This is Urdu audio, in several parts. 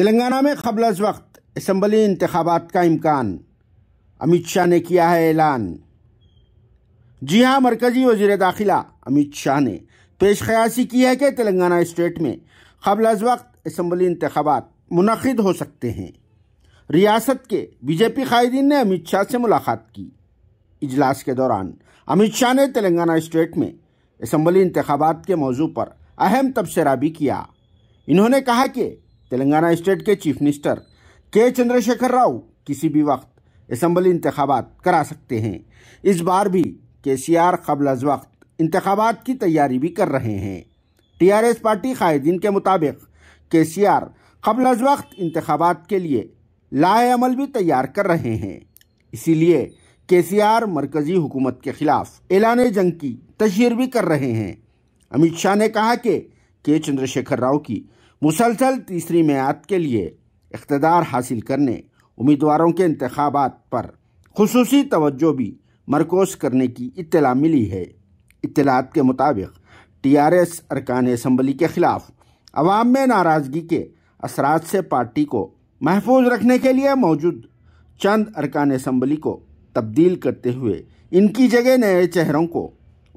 تلنگانہ میں قبل از وقت اسمبلی انتخابات کا امکان امت شاہ نے کیا ہے اعلان جی ہاں مرکزی وزیر داخلہ امت شاہ نے پیش خیاسی کی ہے کہ تلنگانہ اسٹیٹ میں قبل از وقت اسمبلی انتخابات منعقد ہو سکتے ہیں ریاست کے بی جے پی قائدین نے امت شاہ سے ملاقات کی اجلاس کے دوران امت شاہ نے تلنگانہ اسٹیٹ میں اسمبلی انتخابات کے موضوع پر اہم تبصرہ بھی کیا انہوں نے کہا کہ تلنگانہ اسٹیٹ کے chief minister K Chandra Shekhar Rao کسی بھی وقت انتخابات کرا سکتے ہیں اس بار بھی کے سی آر قبل از وقت انتخابات کی تیاری بھی کر رہے ہیں ٹی آر ایس پارٹی قائدین کے مطابق کے سی آر قبل از وقت انتخابات کے لیے لائے عمل بھی تیار کر رہے ہیں اسی لیے کے سی آر مرکزی حکومت کے خلاف اعلان جنگ کی تشہیر بھی کر رہے ہیں امت شاہ نے کہا کہ کے چندر شیکھر راؤ کی مسلسل تیسری میعاد کے لیے اقتدار حاصل کرنے امیدواروں کے انتخابات پر خصوصی توجہ بھی مرکوز کرنے کی اطلاع ملی ہے اطلاعات کے مطابق ٹی آر ایس ارکان اسمبلی کے خلاف عوام میں ناراضگی کے اثرات سے پارٹی کو محفوظ رکھنے کے لیے موجود چند ارکان اسمبلی کو تبدیل کرتے ہوئے ان کی جگہ نئے چہروں کو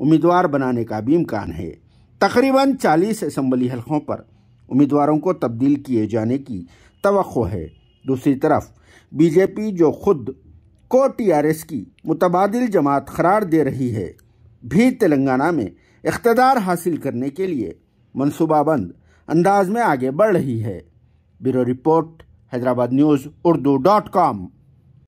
امیدوار بنانے کا بھی امکان ہے تقریباً چالیس اسمبلی حلقوں پر امیدواروں کو تبدیل کیے جانے کی توقع ہے دوسری طرف بی جے پی جو خود کو ٹی آر ایس کی متبادل جماعت قرار دے رہی ہے بھی تلنگانہ میں اقتدار حاصل کرنے کے لیے منصوبہ بند انداز میں آگے بڑھ رہی ہے bureau report Hyderabad news Urdu dot کام